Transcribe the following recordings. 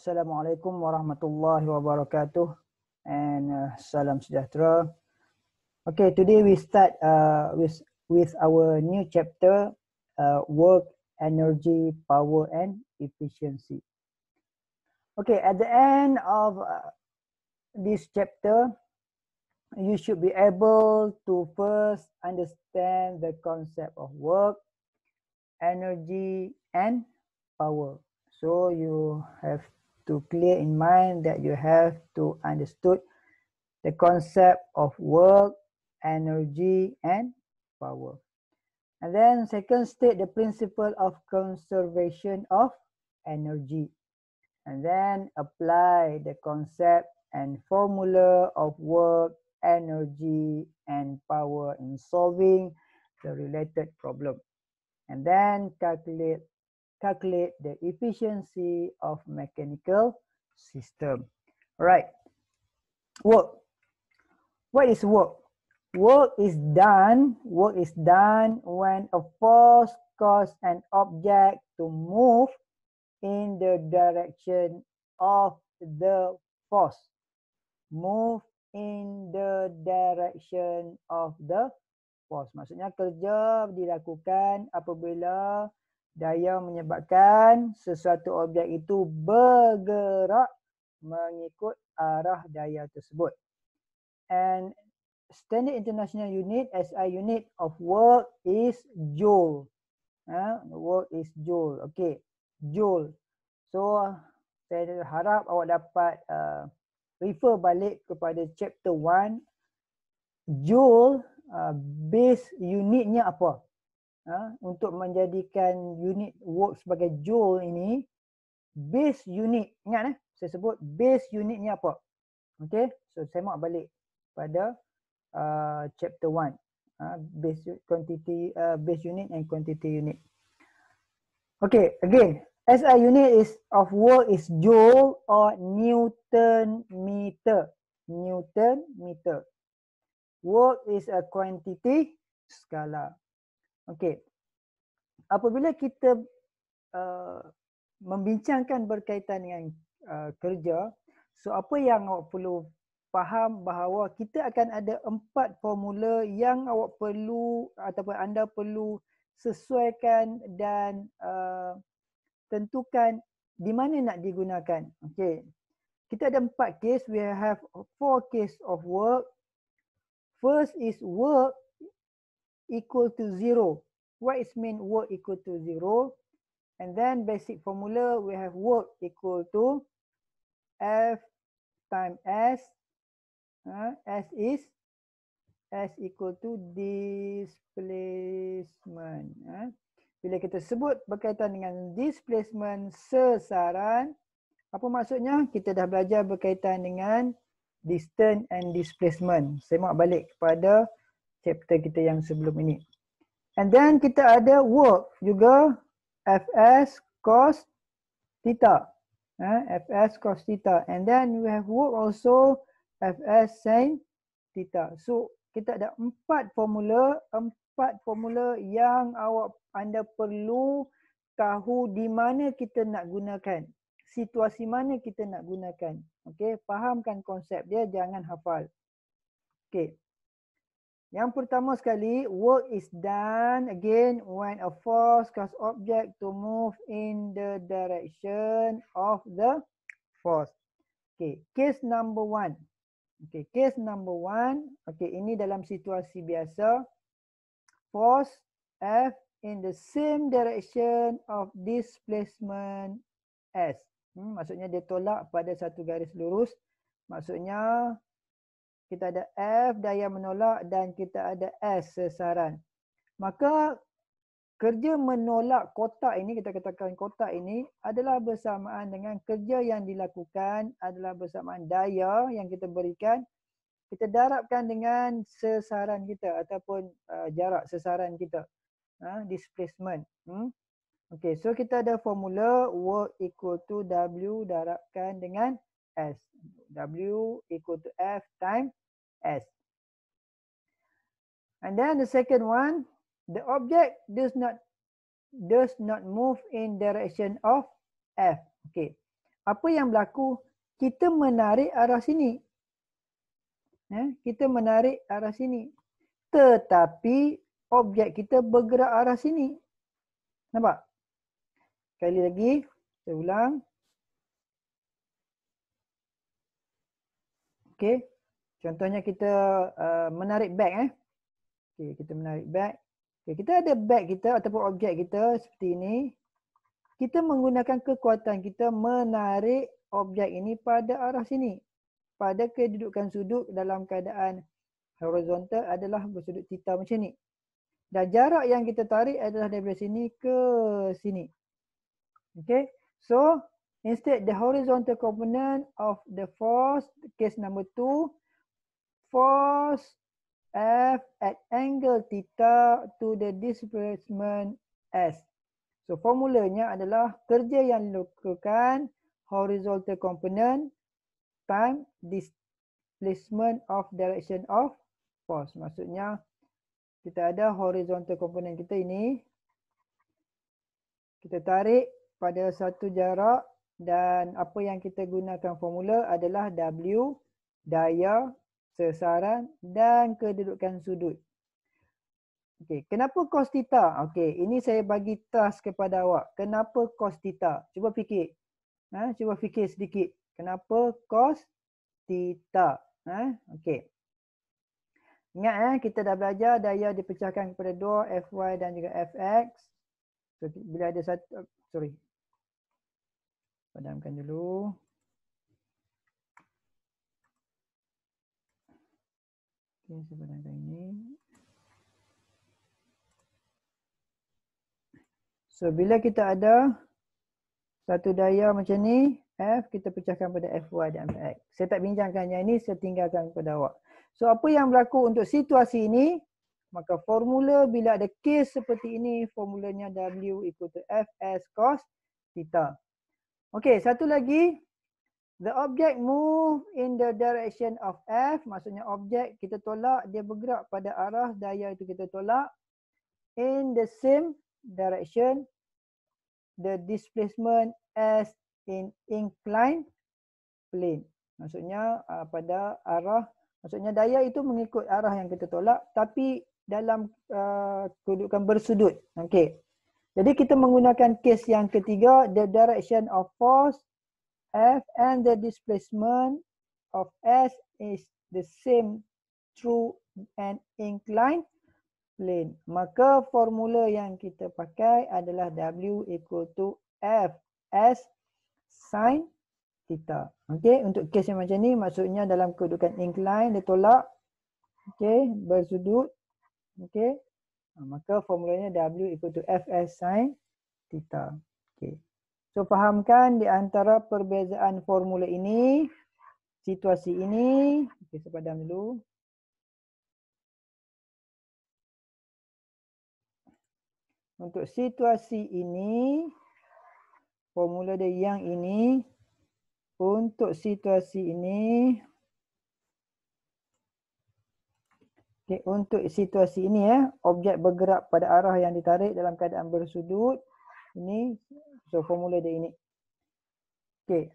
Assalamualaikum warahmatullahi wabarakatuh and uh, salam sejahtera. Okay, today we start uh, with with our new chapter uh, work, energy, power and efficiency. Okay, at the end of uh, this chapter, you should be able to first understand the concept of work, energy and power. So you have to clear in mind that you have to understood the concept of work, energy, and power. And then second state, the principle of conservation of energy. And then apply the concept and formula of work, energy, and power in solving the related problem. And then calculate calculate the efficiency of mechanical system. Right. Work. What is work? Work is done. Work is done when a force causes an object to move in the direction of the force. Move in the direction of the force. Maksudnya kerja dilakukan apabila uh, daya menyebabkan sesuatu objek itu bergerak mengikut arah daya tersebut. And standard international unit SI unit of work is joule. Ha, work is joule. Okay, joule. So saya harap awak dapat uh, refer balik kepada chapter 1. Joule uh, base unitnya apa? ha, untuk menjadikan unit work sebagai joule ini base unit ingat eh saya sebut base unit ni apa okey so saya mau balik pada uh, chapter 1 uh, ha? base quantity uh, base unit and quantity unit Okay, again SI unit is of work is joule or newton meter newton meter work is a quantity skala Okay apabila kita uh, membincangkan berkaitan dengan uh, kerja, so apa yang awak perlu faham bahawa kita akan ada empat formula yang awak perlu ataupun anda perlu sesuaikan dan uh, tentukan di mana nak digunakan. Okay. Kita ada empat case. We have four case of work. First is work equal to zero what is mean work equal to zero and then basic formula we have work equal to f time s uh, s is s equal to displacement uh. bila kita sebut berkaitan dengan displacement sasaran apa maksudnya kita dah belajar berkaitan dengan distance and displacement semak balik kepada chapter kita yang sebelum ini And then kita ada work juga fs cos theta. Eh, fs cos theta. And then we have work also fs sin theta. So kita ada empat formula, empat formula yang awak anda perlu tahu di mana kita nak gunakan. Situasi mana kita nak gunakan. Okay, fahamkan konsep dia, jangan hafal. Okay. Yang pertama sekali, work is done again when a force cause object to move in the direction of the force. Okay, case number one. Okay, case number one. Okay, ini dalam situasi biasa. Force F in the same direction of displacement S. Hmm, maksudnya dia tolak pada satu garis lurus. Maksudnya kita ada F daya menolak dan kita ada S sesaran. Maka kerja menolak kotak ini, kita katakan kotak ini adalah bersamaan dengan kerja yang dilakukan adalah bersamaan daya yang kita berikan. Kita darabkan dengan sesaran kita ataupun uh, jarak sesaran kita. Uh, displacement. Hmm? Okay, so kita ada formula work equal to W darabkan dengan S. W equal to F times S, And then the second one, the object does not does not move in direction of F. Okay. Apa yang berlaku? Kita menarik arah sini. Eh, kita menarik arah sini. Tetapi objek kita bergerak arah sini. Nampak? Sekali lagi, saya ulang. Okay. Contohnya kita uh, menarik beg eh. Okay, kita menarik beg. Okay, kita ada beg kita ataupun objek kita seperti ini. Kita menggunakan kekuatan kita menarik objek ini pada arah sini. Pada kedudukan sudut dalam keadaan horizontal adalah bersudut tita macam ni. Dan jarak yang kita tarik adalah dari sini ke sini. Okay. So instead the horizontal component of the force case number two force F at angle theta to the displacement S. So formulanya adalah kerja yang dilakukan horizontal component time displacement of direction of force. Maksudnya kita ada horizontal component kita ini. Kita tarik pada satu jarak dan apa yang kita gunakan formula adalah W daya sesaran dan kedudukan sudut. Okey, kenapa cos theta? Okey, ini saya bagi task kepada awak. Kenapa cos theta? Cuba fikir. Ha, cuba fikir sedikit. Kenapa cos theta? Ha, okey. Ingat eh, kita dah belajar daya dipecahkan kepada 2 FY dan juga FX. So, bila ada satu sorry. Padamkan dulu. yang sebenarnya ini. So bila kita ada satu daya macam ni, F kita pecahkan pada f FY dan x. Saya tak bincangkan yang ini, saya tinggalkan kepada awak. So apa yang berlaku untuk situasi ini, maka formula bila ada case seperti ini, formulanya W ikut s cos theta. Okey, satu lagi The object move in the direction of F. Maksudnya objek kita tolak, dia bergerak pada arah daya itu kita tolak. In the same direction, the displacement as in inclined plane. Maksudnya uh, pada arah, maksudnya daya itu mengikut arah yang kita tolak tapi dalam uh, kedudukan bersudut. Okay. Jadi kita menggunakan case yang ketiga, the direction of force F and the displacement of S is the same through an inclined plane. Maka formula yang kita pakai adalah W equal to F S sin theta. Okey, untuk kes yang macam ni maksudnya dalam kedudukan inclined dia tolak okey, bersudut okey. Maka formulanya W equal to F S sin theta. Okey. So fahamkan di antara perbezaan formula ini, situasi ini. Okey, saya padam dulu. Untuk situasi ini, formula dia yang ini. Untuk situasi ini, okay, untuk situasi ini ya, objek bergerak pada arah yang ditarik dalam keadaan bersudut. Ini So formula dia ini. Okay.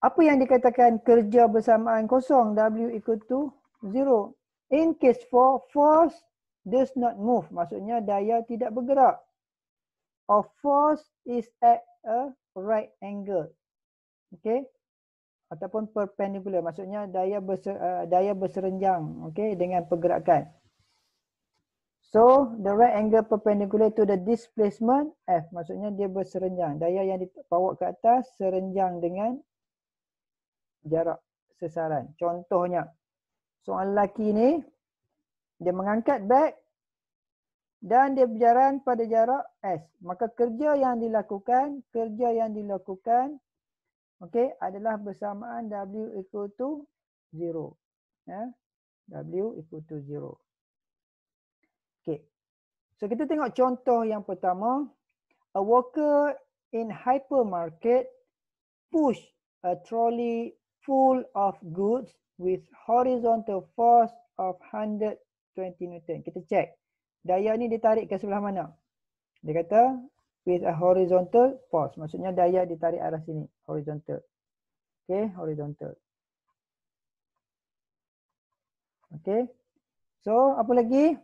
Apa yang dikatakan kerja bersamaan kosong W equal to zero. In case for force does not move. Maksudnya daya tidak bergerak. Or force is at a right angle. Okay. Ataupun perpendicular. Maksudnya daya berser, uh, daya berserenjang. Okay. Dengan pergerakan. So the right angle perpendicular to the displacement F maksudnya dia berserenjang. Daya yang dipawa ke atas serenjang dengan jarak sesaran. Contohnya soalan lelaki ni dia mengangkat beg dan dia berjalan pada jarak S. Maka kerja yang dilakukan, kerja yang dilakukan okay, adalah bersamaan W equal to 0. Yeah. W equal to 0. So kita tengok contoh yang pertama. A worker in hypermarket push a trolley full of goods with horizontal force of 120 Newton. Kita check. Daya ni ditarik ke sebelah mana? Dia kata with a horizontal force. Maksudnya daya ditarik arah sini. Horizontal. Okay, horizontal. Okay. So, apa lagi?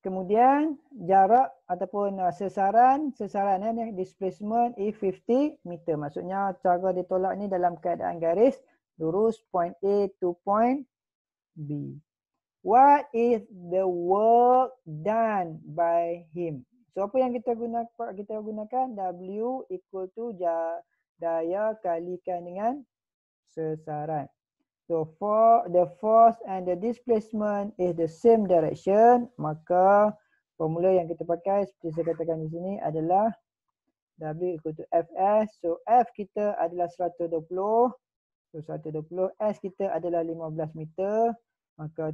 Kemudian jarak ataupun uh, sesaran, sesaran eh, ni displacement E50 meter. Maksudnya cara ditolak ni dalam keadaan garis lurus point A to point B. What is the work done by him? So apa yang kita gunakan? Kita gunakan W equal to daya kalikan dengan sesaran. So for the force and the displacement is the same direction, maka formula yang kita pakai seperti saya katakan di sini adalah W equal to Fs. So F kita adalah 120. So 120. S kita adalah 15 meter. Maka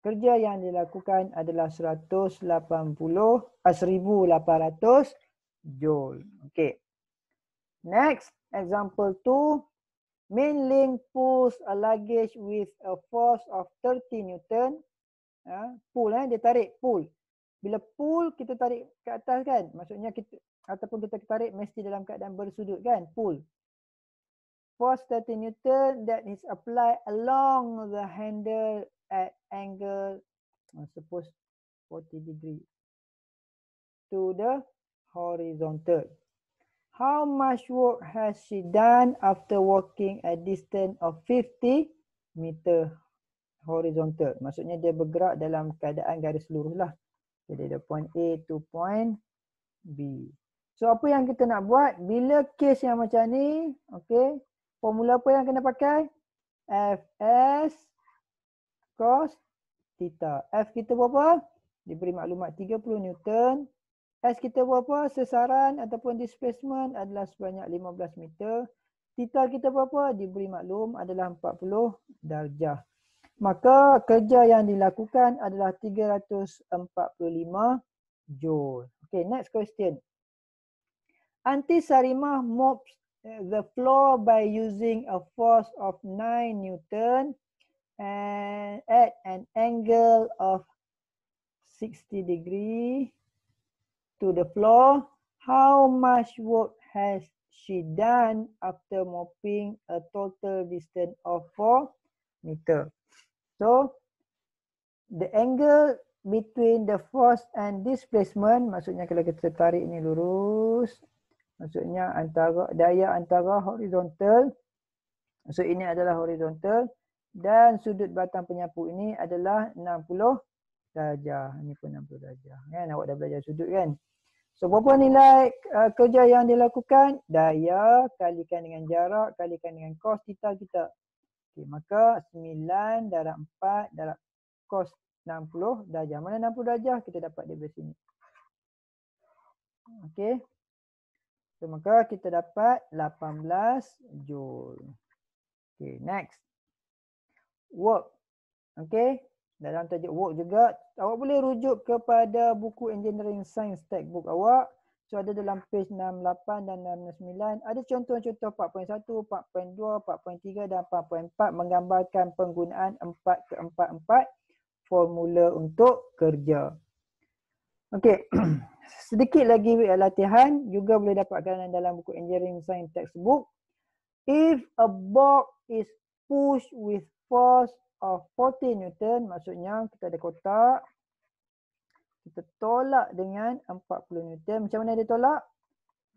kerja yang dilakukan adalah 180, ah, 1800 joule. Okay. Next example 2 main link pulls a luggage with a force of 30 newton ya pull eh dia tarik pull bila pull kita tarik ke atas kan maksudnya kita ataupun kita tarik mesti dalam keadaan bersudut kan pull force 30 newton that is applied along the handle at angle oh, suppose 40 degree to the horizontal How much work has she done after walking a distance of 50 meter horizontal? Maksudnya dia bergerak dalam keadaan garis lurus lah. Jadi ada point A to point B. So apa yang kita nak buat bila kes yang macam ni, okay, formula apa yang kena pakai? Fs cos theta. F kita berapa? Diberi maklumat 30 Newton S kita berapa? Sesaran ataupun displacement adalah sebanyak 15 meter. Tita kita berapa? Diberi maklum adalah 40 darjah. Maka kerja yang dilakukan adalah 345 joule. Okay, next question. Antisarimah mops eh, the floor by using a force of 9 newton and at an angle of 60 degree to the floor. How much work has she done after mopping a total distance of 4 meter? So, the angle between the force and displacement, maksudnya kalau kita tarik ini lurus, maksudnya antara daya antara horizontal, maksud ini adalah horizontal, dan sudut batang penyapu ini adalah 60 meter darjah. Ini pun 60 darjah. Kan awak dah belajar sudut kan. So berapa nilai uh, kerja yang dilakukan? Daya kalikan dengan jarak kalikan dengan kos kita kita. Okay, maka 9 darab 4 darab kos 60 darjah. Mana 60 darjah kita dapat daripada sini. Okay, So, maka kita dapat 18 joule. Okay, next. Work. Okay dalam tajuk work juga awak boleh rujuk kepada buku engineering science textbook awak so ada dalam page 68 dan 69 ada contoh-contoh 4.1, 4.2, 4.3 dan 4.4 menggambarkan penggunaan 4 ke 4.4 formula untuk kerja Okey, sedikit lagi latihan juga boleh dapatkan dalam buku engineering science textbook if a box is pushed with force of 14 Newton maksudnya kita ada kotak kita tolak dengan 40 Newton macam mana dia tolak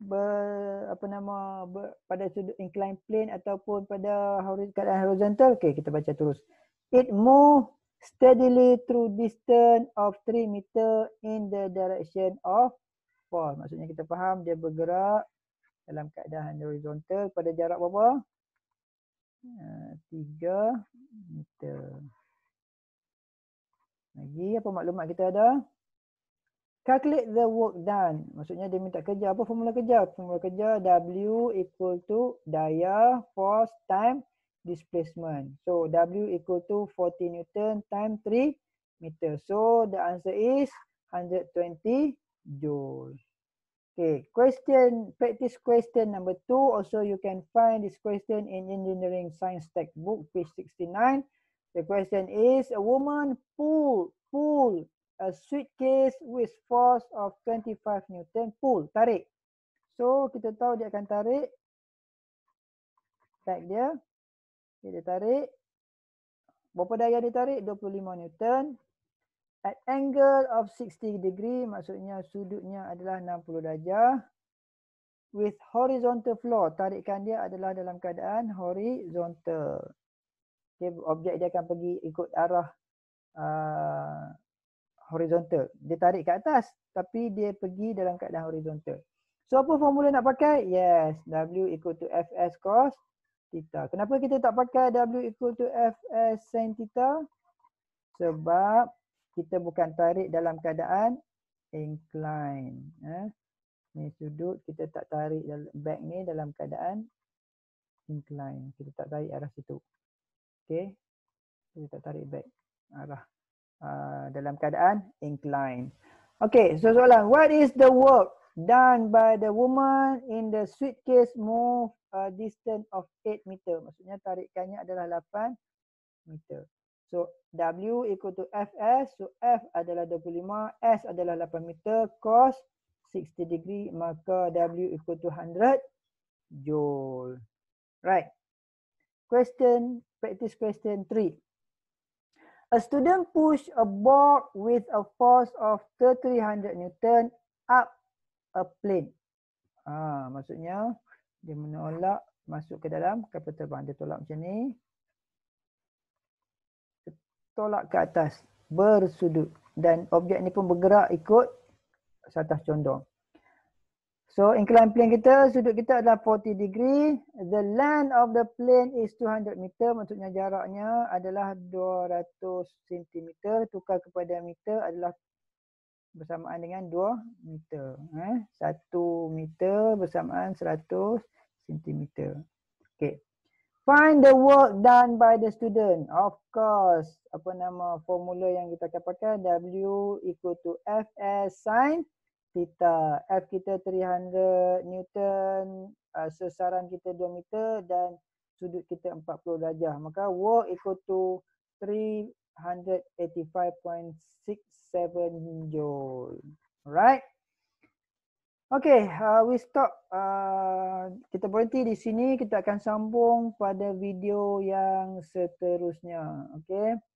ber, apa nama ber, pada sudut inclined plane ataupun pada keadaan horizontal okey kita baca terus it move steadily through distance of 3 meter in the direction of fall maksudnya kita faham dia bergerak dalam keadaan horizontal pada jarak berapa Tiga meter. Lagi apa maklumat kita ada? Calculate the work done. Maksudnya dia minta kerja. Apa formula kerja? Formula kerja W equal to daya force time displacement. So W equal to 40 Newton time 3 meter. So the answer is 120 joule. Okay, question, practice question number two. Also, you can find this question in engineering science textbook, page 69. The question is, a woman pull, pull a suitcase with force of 25 newton, pull, tarik. So, kita tahu dia akan tarik. Back dia. dia tarik. Berapa daya dia tarik? 25 newton at angle of 60 degree maksudnya sudutnya adalah 60 darjah with horizontal flow, tarikan dia adalah dalam keadaan horizontal okey objek dia akan pergi ikut arah uh, horizontal dia tarik ke atas tapi dia pergi dalam keadaan horizontal so apa formula nak pakai yes w equal to fs cos theta kenapa kita tak pakai w equal to fs sin theta sebab kita bukan tarik dalam keadaan incline. Eh? Ni sudut kita tak tarik back ni dalam keadaan incline. Kita tak tarik arah situ. Okay. Kita tak tarik back arah. Uh, dalam keadaan incline. Okay. So soalan. What is the work done by the woman in the suitcase move a distance of 8 meter? Maksudnya tarikannya adalah 8 meter. So W equal to FS. So F adalah 25, S adalah 8 meter, cos 60 degree, maka W equal to 100 joule. Right. Question, practice question 3. A student push a board with a force of 300 Newton up a plane. Ah, maksudnya dia menolak masuk ke dalam kapal terbang. Dia tolak macam ni tolak ke atas bersudut dan objek ni pun bergerak ikut satah condong. So incline plane kita, sudut kita adalah 40 degree. The length of the plane is 200 meter. Maksudnya jaraknya adalah 200 cm. Tukar kepada meter adalah bersamaan dengan 2 meter. Eh? 1 meter bersamaan 100 cm. Okay find the work done by the student. Of course, apa nama formula yang kita akan pakai? W equal to Fs sin theta. F kita 300 Newton, uh, sesaran kita 2 meter dan sudut kita 40 darjah. Maka work equal to 385.67 joule. Alright. Okay, uh, we stop. Uh, kita berhenti di sini. Kita akan sambung pada video yang seterusnya. Okay.